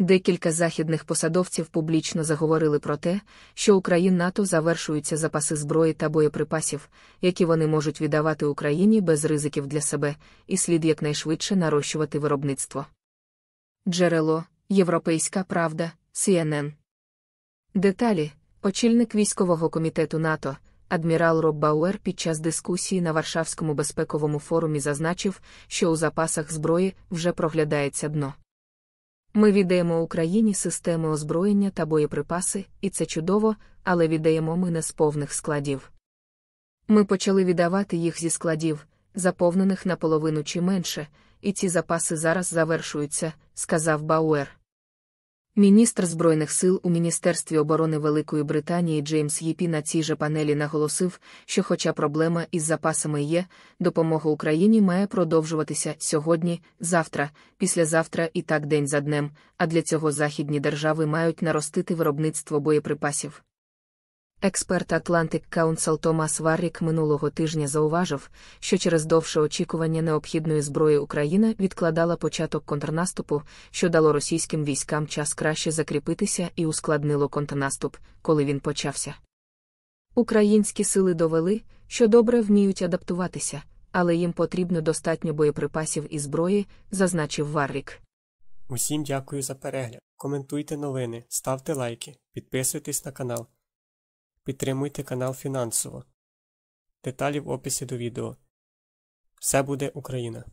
Декілька західних посадовців публічно заговорили про те, що Україн НАТО завершуються запаси зброї та боєприпасів, які вони можуть віддавати Україні без ризиків для себе, і слід якнайшвидше нарощувати виробництво. Джерело Європейська Правда CNN. Деталі очільник військового комітету НАТО. Адмірал Роб Бауер під час дискусії на Варшавському безпековому форумі зазначив, що у запасах зброї вже проглядається дно. Ми віддаємо Україні системи озброєння та боєприпаси, і це чудово, але віддаємо ми не з повних складів. Ми почали віддавати їх зі складів, заповнених наполовину чи менше, і ці запаси зараз завершуються, сказав Бауер. Міністр Збройних сил у Міністерстві оборони Великої Британії Джеймс Єпі на цій же панелі наголосив, що, хоча проблема із запасами є, допомога Україні має продовжуватися сьогодні, завтра, післязавтра і так день за днем, а для цього західні держави мають наростити виробництво боєприпасів. Експерт Atlantic Council Томас Варрік минулого тижня зауважив, що через довше очікування необхідної зброї Україна відкладала початок контрнаступу, що дало російським військам час краще закріпитися і ускладнило контрнаступ, коли він почався. Українські сили довели, що добре вміють адаптуватися, але їм потрібно достатньо боєприпасів і зброї, зазначив Варрік. Усім дякую за перегляд. Коментуйте новини, ставте лайки, підписуйтесь на канал. Підтримуйте канал фінансово. Деталі в описі до відео. Все буде Україна!